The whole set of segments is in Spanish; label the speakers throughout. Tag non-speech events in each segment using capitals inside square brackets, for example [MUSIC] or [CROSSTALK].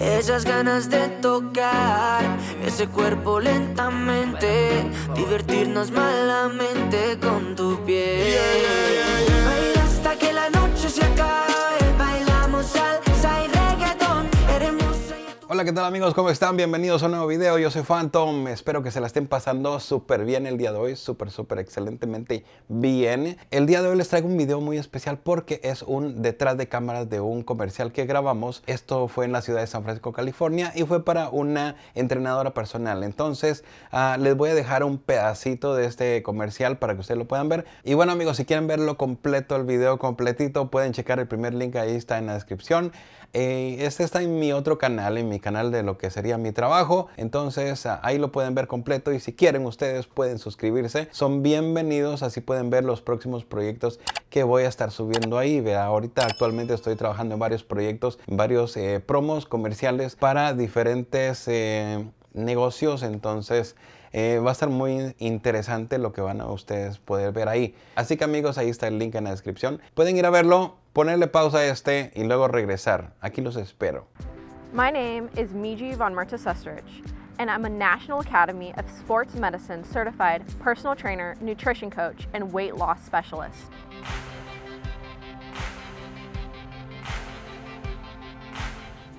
Speaker 1: Esas ganas de tocar ese cuerpo lentamente, divertirnos malamente con tu piel. hasta que la noche se acabe.
Speaker 2: ¿qué tal amigos? ¿Cómo están? Bienvenidos a un nuevo video. Yo soy Phantom. Espero que se la estén pasando súper bien el día de hoy. Súper, súper excelentemente bien. El día de hoy les traigo un video muy especial porque es un detrás de cámaras de un comercial que grabamos. Esto fue en la ciudad de San Francisco, California y fue para una entrenadora personal. Entonces, ah, les voy a dejar un pedacito de este comercial para que ustedes lo puedan ver. Y bueno amigos, si quieren verlo completo, el video completito, pueden checar el primer link ahí está en la descripción. Eh, este está en mi otro canal, en mi canal de lo que sería mi trabajo. Entonces ah, ahí lo pueden ver completo y si quieren ustedes pueden suscribirse. Son bienvenidos, así pueden ver los próximos proyectos que voy a estar subiendo ahí. Vea, ahorita actualmente estoy trabajando en varios proyectos, en varios eh, promos comerciales para diferentes eh, negocios. Entonces... Eh, va a estar muy interesante lo que van a ustedes poder ver ahí. Así que amigos, ahí está el link en la descripción. Pueden ir a verlo, ponerle pausa a este y luego regresar. Aquí los espero.
Speaker 1: My name is Miji von Merta and I'm a National Academy of Sports Medicine certified personal trainer, nutrition coach, and weight loss specialist.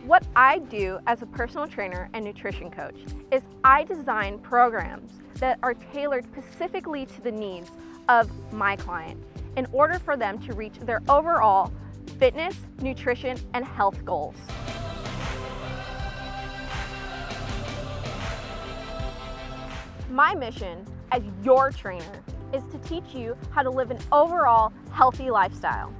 Speaker 1: What I do as a personal trainer and nutrition coach is I design programs that are tailored specifically to the needs of my client in order for them to reach their overall fitness, nutrition, and health goals. My mission as your trainer is to teach you how to live an overall healthy lifestyle.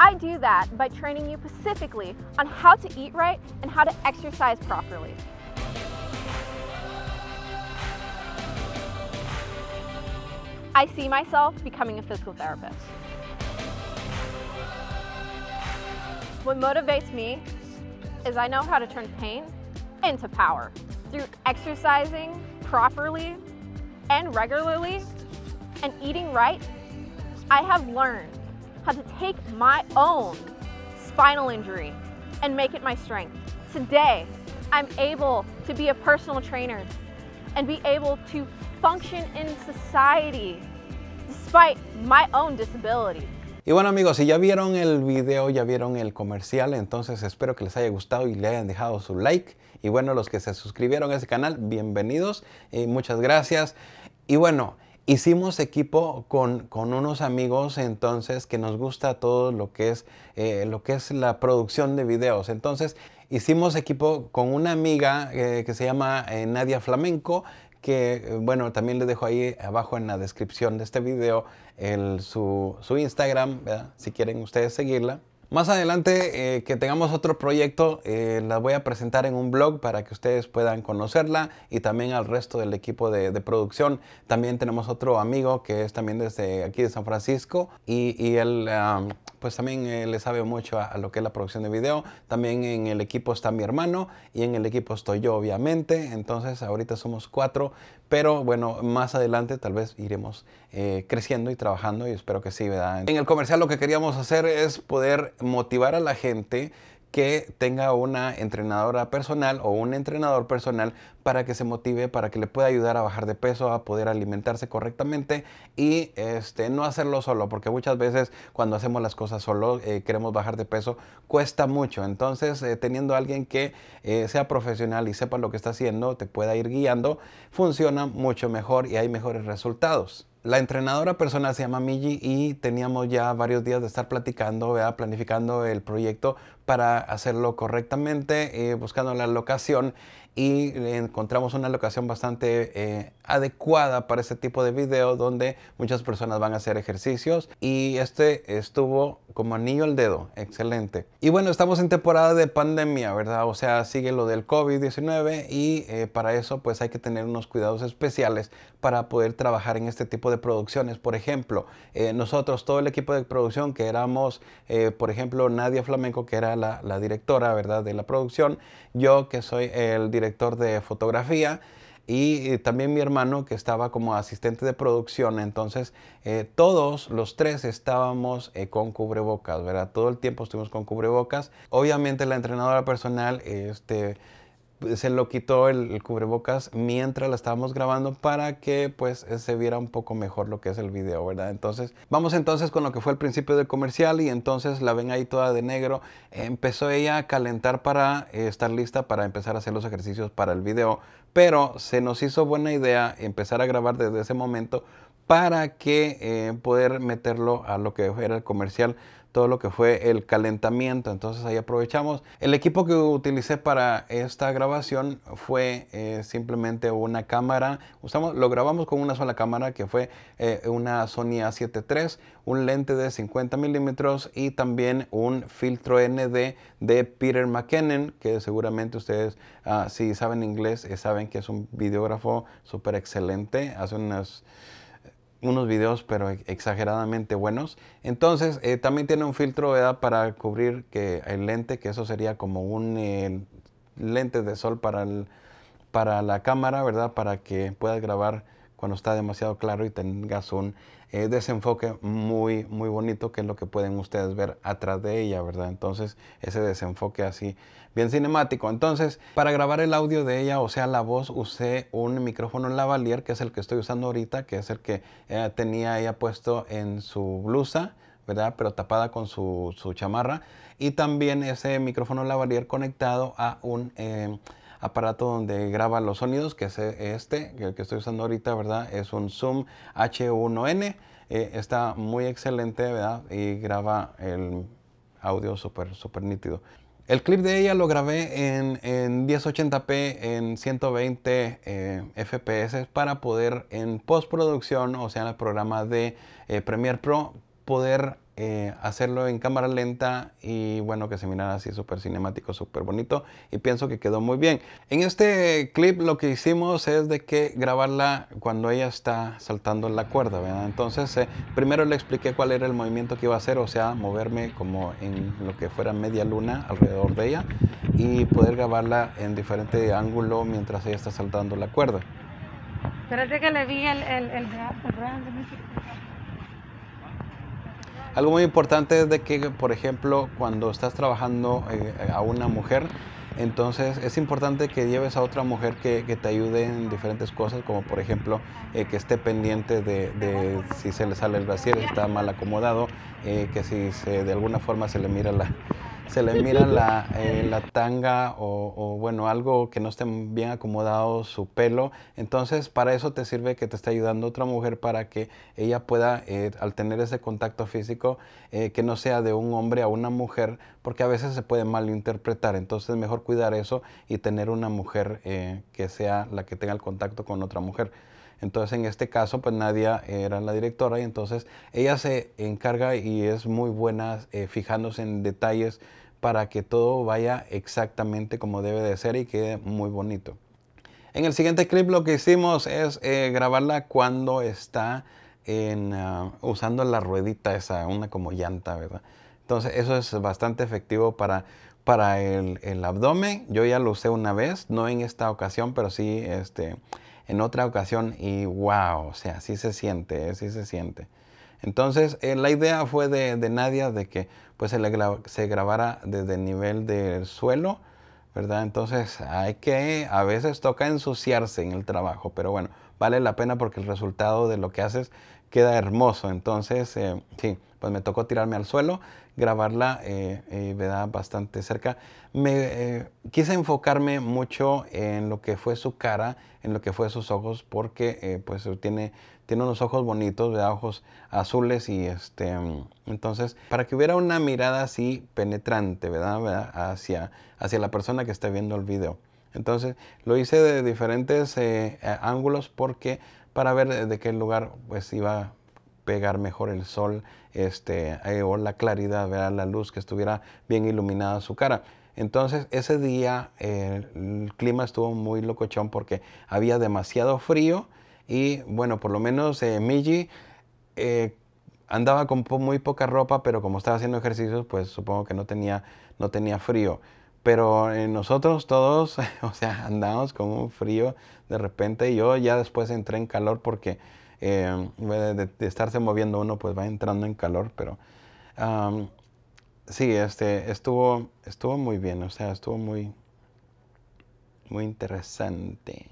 Speaker 1: I do that by training you specifically on how to eat right and how to exercise properly. I see myself becoming a physical therapist. What motivates me is I know how to turn pain into power through exercising properly and regularly and eating right, I have learned how to take my own spinal injury and make it my strength. Today, I'm able to be a personal trainer and be able to function in society despite my own disability.
Speaker 2: Y bueno amigos, si ya vieron el video, ya vieron el comercial, entonces espero que les haya gustado y le hayan dejado su like. Y bueno, los que se suscribieron a ese canal, bienvenidos y eh, muchas gracias. Y bueno, hicimos equipo con, unos amigos entonces que nos gusta todo lo que es eh, lo que es la producción de videos entonces hicimos equipo con una amiga eh, que se llama Nadia Flamenco que bueno también le dejo ahí abajo en la descripción de este video su, Instagram si quieren ustedes seguirla más adelante eh, que tengamos otro proyecto, eh, la voy a presentar en un blog para que ustedes puedan conocerla y también al resto del equipo de, producción. También tenemos otro amigo que es también desde aquí de San Francisco y, y él pues también eh, le sabe mucho a, lo que es la producción de video. También en el equipo está mi hermano y en el equipo estoy yo, obviamente. Entonces, ahorita somos cuatro, pero bueno, más adelante tal vez iremos eh, creciendo y trabajando y espero que sí, ¿verdad? En el comercial lo que queríamos hacer es poder motivar a la gente que tenga una entrenadora personal o un entrenador personal para que se motive, para que le pueda ayudar a bajar de peso, a poder alimentarse correctamente y este, no hacerlo solo, porque muchas veces cuando hacemos las cosas solo, eh, queremos bajar de peso, cuesta mucho. Entonces, eh, teniendo a alguien que eh, sea profesional y sepa lo que está haciendo, te pueda ir guiando, funciona mucho mejor y hay mejores resultados la entrenadora personal se llama Miji y teníamos ya varios días de estar platicando, planificando el proyecto para hacerlo correctamente, eh, buscando la locación y encontramos una locación bastante eh, adecuada para este tipo de video donde muchas personas van a hacer ejercicios y este estuvo como anillo al dedo, excelente. Y bueno, estamos en temporada de pandemia, ¿verdad? O sea, sigue lo del COVID-19 y eh, para eso pues hay que tener unos cuidados especiales para poder trabajar en este tipo de producciones. Por ejemplo, eh, nosotros, todo el equipo de producción que éramos, por ejemplo, Nadia Flamenco, que era la, la directora, ¿verdad? De la producción, yo que soy el director director de fotografía y eh, también mi hermano que estaba como asistente de producción. Entonces, eh, todos los tres estábamos eh, con cubrebocas, ¿verdad? Todo el tiempo estuvimos con cubrebocas. Obviamente la entrenadora personal, este se lo quitó el, cubrebocas mientras la estábamos grabando para que pues se viera un poco mejor lo que es el video, ¿verdad? Entonces, vamos entonces con lo que fue el principio del comercial y entonces la ven ahí toda de negro. Empezó ella a calentar para eh, estar lista para empezar a hacer los ejercicios para el video, pero se nos hizo buena idea empezar a grabar desde ese momento para que eh, poder meterlo a lo que era el comercial todo lo que fue el calentamiento. Entonces ahí aprovechamos. El equipo que utilicé para esta grabación fue eh, simplemente una cámara. Usamos, lo grabamos con una sola cámara que fue eh, una Sony A7 un lente de 50 milímetros y también un filtro ND de Peter McKinnon, que seguramente ustedes ah, si saben inglés eh, saben que es un videógrafo súper excelente. Hace unas unos videos pero exageradamente buenos. Entonces eh, también tiene un filtro para cubrir que el lente, que eso sería como un eh, lente de sol para, para la cámara, ¿verdad? Para que puedas grabar cuando está demasiado claro y tengas un es eh, desenfoque muy, muy bonito que es lo que pueden ustedes ver atrás de ella, ¿verdad? Entonces, ese desenfoque así, bien cinemático. Entonces, para grabar el audio de ella, o sea, la voz, usé un micrófono lavalier, que es el que estoy usando ahorita, que es el que eh, tenía ella puesto en su blusa, ¿verdad? Pero tapada con su, chamarra. Y también ese micrófono lavalier conectado a un... Eh, aparato donde graba los sonidos, que es eh, este, el que estoy usando ahorita, ¿verdad? Es un Zoom H1N. Eh, está muy excelente, ¿verdad? Y graba el audio súper, súper nítido. El clip de ella lo grabé en, 1080p en 120 eh, fps para poder en postproducción, o sea en el programa de Premiere Pro, poder hacerlo en cámara lenta y bueno, que se mirara así súper cinemático, súper bonito y pienso que quedó muy bien. En este clip lo que hicimos es de que grabarla cuando ella está saltando la cuerda, Entonces primero le expliqué cuál era el movimiento que iba a hacer, o sea, moverme como en lo que fuera media luna alrededor de ella y poder grabarla en diferente ángulo mientras ella está saltando la cuerda.
Speaker 1: Espérate que le vi el, el, el,
Speaker 2: algo muy importante es de que, por ejemplo, cuando estás trabajando eh, a una mujer, entonces es importante que lleves a otra mujer que, te ayude en diferentes cosas, como por ejemplo eh, que esté pendiente de, si se le sale el vacío, si está mal acomodado, eh, que si se, de alguna forma se le mira la, se le mira la, eh, tanga o, bueno, algo que no esté bien acomodado, su pelo. Entonces, para eso te sirve que te esté ayudando otra mujer para que ella pueda, eh, al tener ese contacto físico, eh, que no sea de un hombre a una mujer, porque a veces se puede malinterpretar. Entonces, mejor cuidar eso y tener una mujer que sea la que tenga el contacto con otra mujer. Entonces en este caso pues Nadia era la directora y entonces ella se encarga y es muy buena fijándose en detalles para que todo vaya exactamente como debe de ser y quede muy bonito. En el siguiente clip lo que hicimos es eh, grabarla cuando está ah, usando la ruedita esa, una como llanta, ¿verdad? Entonces eso es bastante efectivo para, el, abdomen. Yo ya lo usé una vez, no en esta ocasión, pero sí este, en otra ocasión y wow, o sea, sí se siente, eh, sí se siente. Entonces, eh, la idea fue de, de, Nadia de que pues, se, le se grabara desde el nivel del suelo, ¿verdad? Entonces, hay que, a veces toca ensuciarse en el trabajo, pero bueno, vale la pena porque el resultado de lo que haces queda hermoso. Entonces, eh, sí pues me tocó tirarme al suelo, grabarla, eh, ¿verdad? Eh, bastante cerca. Me eh, quise enfocarme mucho en lo que fue su cara, en lo que fue sus ojos, porque eh, pues tiene, tiene unos ojos bonitos, ¿verdad? Ojos azules y este, entonces, para que hubiera una mirada así penetrante, ¿verdad? Hacia, hacia la persona que está viendo el video. Entonces, lo hice de diferentes ángulos porque para ver de qué lugar pues iba pegar mejor el sol este, eh, o la claridad, ver la luz, que estuviera bien iluminada su cara. Entonces ese día eh, el clima estuvo muy locochón porque había demasiado frío y bueno, por lo menos eh, eh andaba con muy poca ropa, pero como estaba haciendo ejercicios, pues supongo que no tenía, no tenía frío. Pero nosotros todos, [LAUGHS] o sea, andamos con un frío de repente y yo ya después entré en calor porque eh, de, de, estarse moviendo uno, pues va entrando en calor, pero sí, este, estuvo, estuvo muy bien, o sea, estuvo muy, muy interesante.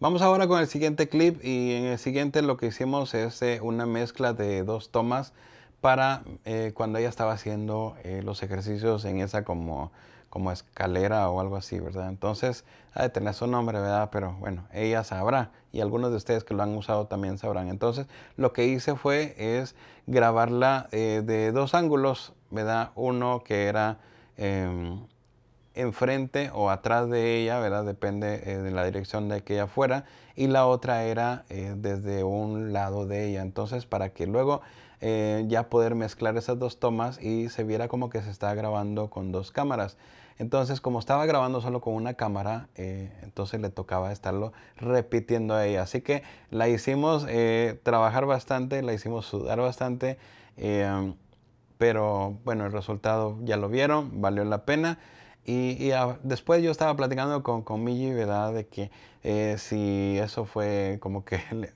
Speaker 2: Vamos ahora con el siguiente clip y en el siguiente lo que hicimos es eh, una mezcla de dos tomas para eh, cuando ella estaba haciendo eh, los ejercicios en esa como como escalera o algo así, ¿verdad? Entonces, ha de tener su nombre, ¿verdad? Pero bueno, ella sabrá y algunos de ustedes que lo han usado también sabrán. Entonces, lo que hice fue es grabarla eh, de dos ángulos, ¿verdad? Uno que era em, enfrente o atrás de ella, ¿verdad? Depende eh, de la dirección de que ella fuera. Y la otra era eh, desde un lado de ella. Entonces, para que luego ya poder mezclar esas dos tomas y se viera como que se está grabando con dos cámaras. Entonces, como estaba grabando solo con una cámara, eh, entonces le tocaba estarlo repitiendo a ella. Así que la hicimos eh, trabajar bastante, la hicimos sudar bastante, eh, pero bueno, el resultado ya lo vieron, valió la pena. Y, después yo estaba platicando con, con Migi, ¿verdad? De que si eso fue como que [LAUGHS]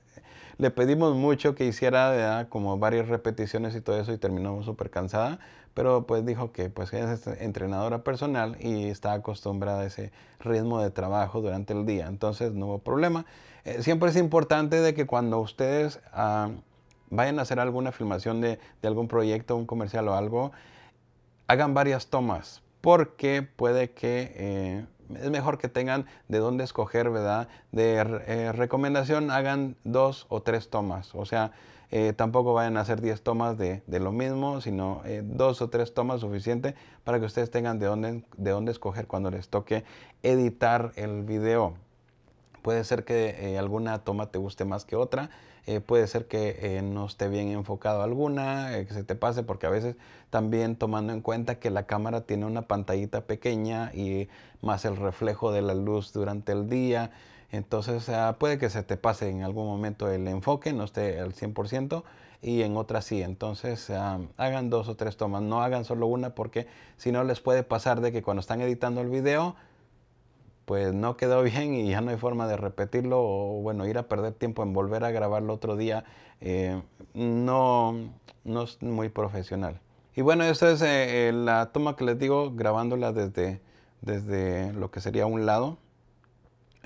Speaker 2: le, pedimos mucho que hiciera como varias repeticiones y todo eso y terminamos súper cansada, pero pues dijo que pues es entrenadora personal y está acostumbrada a ese ritmo de trabajo durante el día, entonces no hubo problema. Eh, siempre es importante de que cuando ustedes ah, vayan a hacer alguna filmación de, algún proyecto, un comercial o algo, hagan varias tomas, porque puede que... Eh, es mejor que tengan de dónde escoger, ¿verdad? De eh, recomendación hagan dos o tres tomas. O sea, eh, tampoco vayan a hacer 10 tomas de, lo mismo, sino 2 eh, dos o tres tomas suficiente para que ustedes tengan de dónde, escoger cuando les toque editar el video. Puede ser que eh, alguna toma te guste más que otra, puede ser que no esté bien enfocado alguna, que se te pase, porque a veces también tomando en cuenta que la cámara tiene una pantallita pequeña y más el reflejo de la luz durante el día, entonces puede que se te pase en algún momento el enfoque, no esté al 100% y en otras sí. Entonces ah, hagan dos o tres tomas, no hagan solo una porque si no les puede pasar de que cuando están editando el video pues no quedó [LAUGHS] bien y ya no hay forma de repetirlo o bueno, ir a perder tiempo en volver a grabarlo otro día eh, no, no es muy profesional. Y bueno, esta es eh, eh, la toma que les digo grabándola desde, desde lo que sería un lado.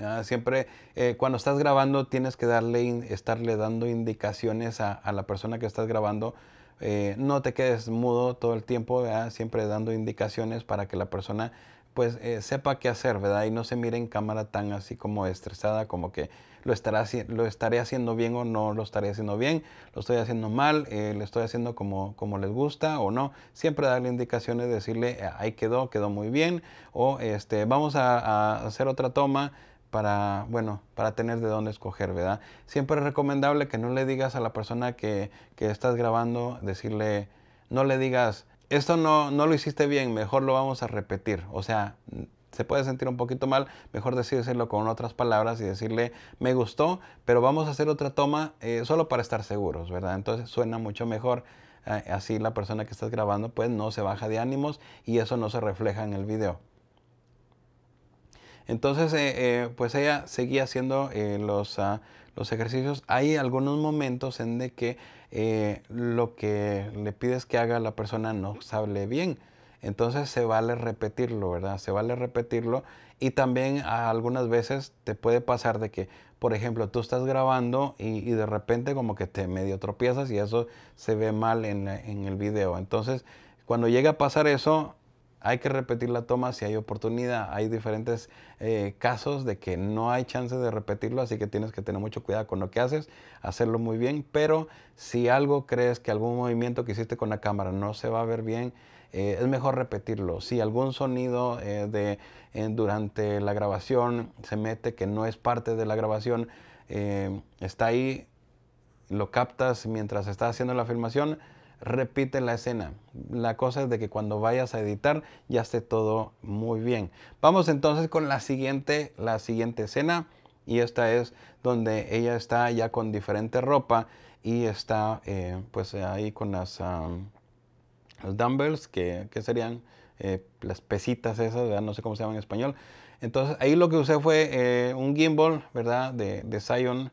Speaker 2: Ah, siempre eh, cuando estás grabando tienes que darle, estarle dando indicaciones a, la persona que estás grabando. Eh, no te quedes mudo todo el tiempo, siempre dando indicaciones para que la persona pues eh, sepa qué hacer, ¿verdad? Y no se mire en cámara tan así como estresada, como que lo, estará, lo estaré haciendo bien o no lo estaré haciendo bien, lo estoy haciendo mal, eh, lo estoy haciendo como, como les gusta o no. Siempre darle indicaciones, decirle, ah, ahí quedó, quedó muy bien, o este, vamos a hacer otra toma, para, bueno, para tener de dónde escoger, ¿verdad? Siempre es recomendable que no le digas a la persona que, estás grabando, decirle, no le digas, esto no, no lo hiciste bien, mejor lo vamos a repetir. O sea, se puede sentir un poquito mal, mejor decírselo con otras palabras y decirle, me gustó, pero vamos a hacer otra toma eh, solo para estar seguros, ¿verdad? Entonces suena mucho mejor. Eh, así la persona que estás grabando pues no se baja de ánimos y eso no se refleja en el video. Entonces, eh, eh, pues ella seguía haciendo eh, los, ah, los, ejercicios. Hay algunos momentos en de que lo que le pides que haga la persona no sabe bien. Entonces se vale repetirlo, ¿verdad? Se vale repetirlo. Y también ah, algunas veces te puede pasar de que, por ejemplo, tú estás grabando y, de repente como que te medio tropiezas y eso se ve mal en, en el video. Entonces, cuando llega a pasar eso, hay que repetir la toma si hay oportunidad. Hay diferentes eh, casos de que no hay chance de repetirlo, así que tienes que tener mucho cuidado con lo que haces, hacerlo muy bien, pero si algo crees que algún movimiento que hiciste con la cámara no se va a ver bien, eh, es mejor repetirlo. Si algún sonido eh, de, durante la grabación se mete que no es parte de la grabación, está ahí, lo captas mientras estás haciendo la filmación, repite la escena. La cosa es de que cuando vayas a editar ya esté todo muy bien. Vamos entonces con la siguiente, la siguiente escena y esta es donde ella está ya con diferente ropa y está eh, pues ahí con las, los dumbbells que, que serían eh, las pesitas esas, no sé cómo se llama en español. Entonces ahí lo que usé fue eh, un gimbal, ¿verdad? De, de Zion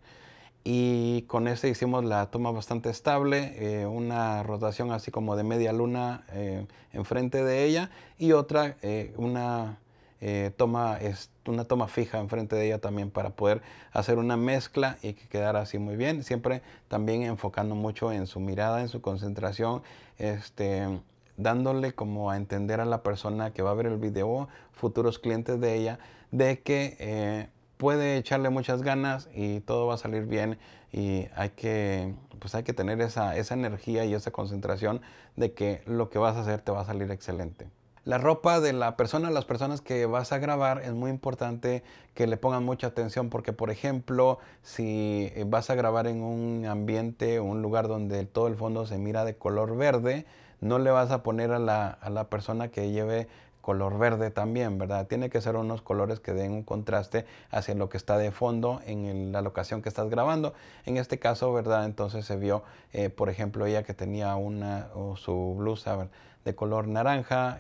Speaker 2: y con este hicimos la toma bastante estable, eh, una rotación así como de media luna eh, enfrente de ella y otra, eh, una, toma, una toma fija enfrente de ella también para poder hacer una mezcla y que quedara así muy bien, siempre también enfocando mucho en su mirada, en su concentración, este, dándole como a entender a la persona que va a ver el video, futuros clientes de ella, de que puede echarle muchas ganas y todo va a salir bien y hay que, pues hay que tener esa, energía y esa concentración de que lo que vas a hacer te va a salir excelente. La ropa de la persona, las personas que vas a grabar, es muy importante que le pongan mucha atención porque, por ejemplo, si vas a grabar en un ambiente, un lugar donde todo el fondo se mira de color verde, no le vas a poner a la, a la persona que lleve color verde también, ¿verdad? Tiene que ser unos colores que den un contraste hacia lo que está de fondo en la locación que estás grabando. En este caso, ¿verdad? Entonces se vio, eh, por ejemplo, ella que tenía una, o su blusa de color naranja,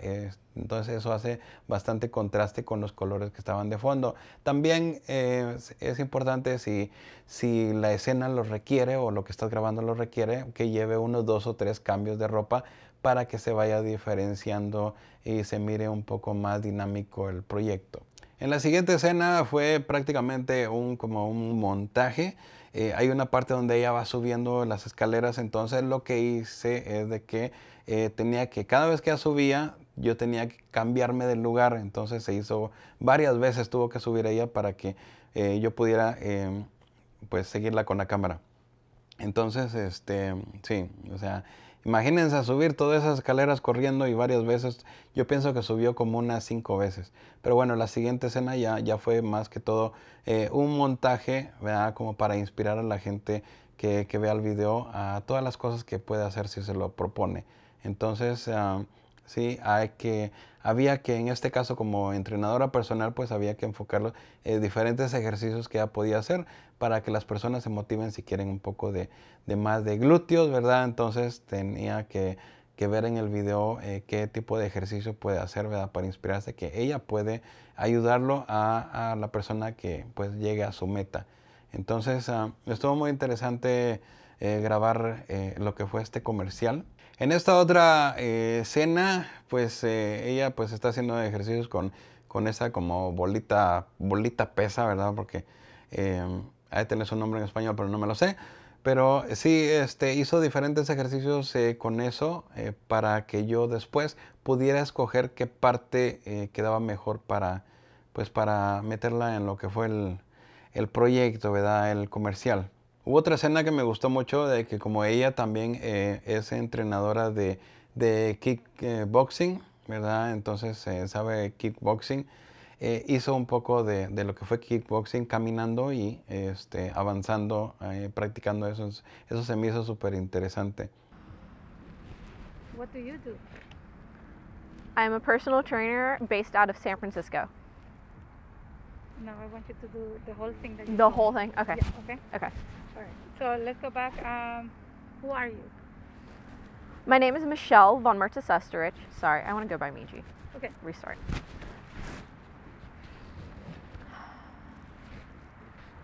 Speaker 2: entonces eso hace bastante contraste con los colores que estaban de fondo. También eh, es importante si, si la escena lo requiere o lo que estás grabando lo requiere, que lleve unos dos o tres cambios de ropa para que se vaya diferenciando y se mire un poco más dinámico el proyecto. En la siguiente escena fue prácticamente un, como un montaje. Eh, hay una parte donde ella va subiendo las escaleras, entonces lo que hice es de que eh, tenía que, cada vez que ella subía, yo tenía que cambiarme del lugar, entonces se hizo varias veces, tuvo que subir ella para que eh, yo pudiera em, pues seguirla con la cámara. Entonces, este, sí, o sea, Imagínense subir todas esas escaleras corriendo y varias veces. Yo pienso que subió como unas cinco veces. Pero bueno, la siguiente escena ya, ya fue más que todo eh, un montaje, ¿verdad? Como para inspirar a la gente que, vea el video a todas las cosas que puede hacer si se lo propone. Entonces, ah, sí, hay que, había que en este caso como entrenadora personal, pues había que enfocarlo en diferentes ejercicios que ya podía hacer para que las personas se motiven si quieren un poco de, más de glúteos, ¿verdad? Entonces tenía que, ver en el video eh, qué tipo de ejercicio puede hacer, ¿verdad? Para inspirarse, que ella puede ayudarlo a, la persona que pues llegue a su meta. Entonces ah, estuvo muy interesante eh, grabar eh, lo que fue este comercial. En esta otra escena, pues ella pues está haciendo ejercicios con, con esa como bolita, bolita pesa, ¿verdad? Porque... Em, Ahí tenés un nombre en español, pero no me lo sé. Pero eh, sí, este, hizo diferentes ejercicios eh, con eso eh, para que yo después pudiera escoger qué parte quedaba mejor para, pues para meterla en lo que fue el, el, proyecto, ¿verdad? El comercial. Hubo otra escena que me gustó mucho de que como ella también es entrenadora de, de kickboxing, ¿verdad? Entonces sabe kickboxing eh, hizo un poco de, de, lo que fue kickboxing caminando y este, avanzando, eh, practicando eso. Eso se me hizo súper interesante. What do you do?
Speaker 1: I'm a personal trainer based out of San Francisco.
Speaker 2: No, I want you to do the whole thing. the whole thing? Okay. Yeah, okay. Okay. All right. So let's go back. Um, who are you?
Speaker 1: My name is Michelle von Mertes Esterich. Sorry, I want to go by Miji. Okay. Restart.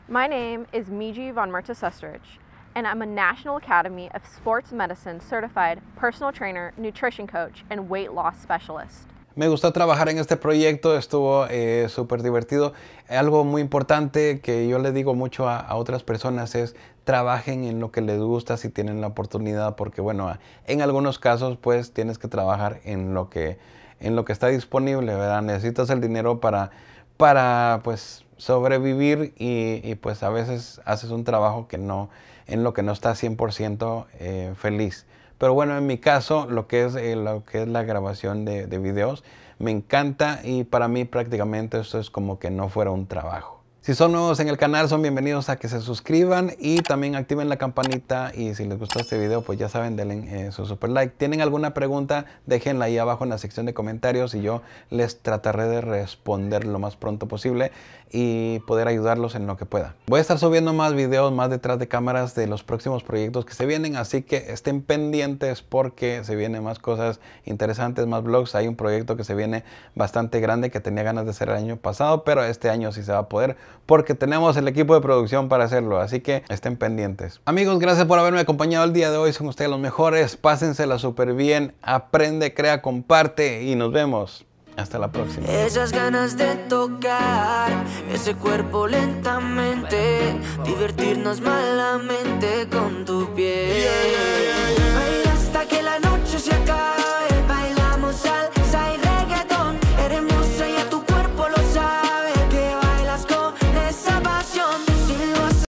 Speaker 1: Mi name es Miji von mertes Sesterich, and I'm a National Academy of Sports Medicine certified personal trainer, nutrition coach, and weight loss specialist.
Speaker 2: Me gustó trabajar en este proyecto, estuvo eh, súper divertido. Algo muy importante que yo le digo mucho a, otras personas es trabajen en lo que les gusta si tienen la oportunidad, porque bueno, en algunos casos pues tienes que trabajar en lo que, en lo que está disponible, ¿verdad? Necesitas el dinero para, para pues sobrevivir y, pues a veces haces un trabajo que no, en lo que no estás 100% eh, feliz. Pero bueno, en mi caso, lo que es, eh, lo que es la grabación de, de videos, me encanta y para mí prácticamente esto es como que no fuera un trabajo. Si son nuevos en el canal, son bienvenidos a que se suscriban y también activen la campanita. Y si les gustó este video, pues ya saben, denle eh, su super like. ¿Tienen alguna pregunta? Déjenla ahí abajo en la sección de comentarios y yo les trataré de responder lo más pronto posible y poder ayudarlos en lo que pueda. Voy a estar subiendo más videos, más detrás de cámaras de los próximos proyectos que se vienen, así que estén pendientes porque se vienen más cosas interesantes, más vlogs. Hay un proyecto que se viene bastante grande que tenía ganas de hacer el año pasado, pero este año sí se va a poder porque tenemos el equipo de producción para hacerlo, así que estén pendientes. Amigos, gracias por haberme acompañado el día de hoy, son ustedes los mejores, pásensela súper bien, aprende, crea, comparte y nos vemos. Hasta la próxima. Esas ganas de
Speaker 1: tocar ese cuerpo lentamente, divertirnos malamente con tu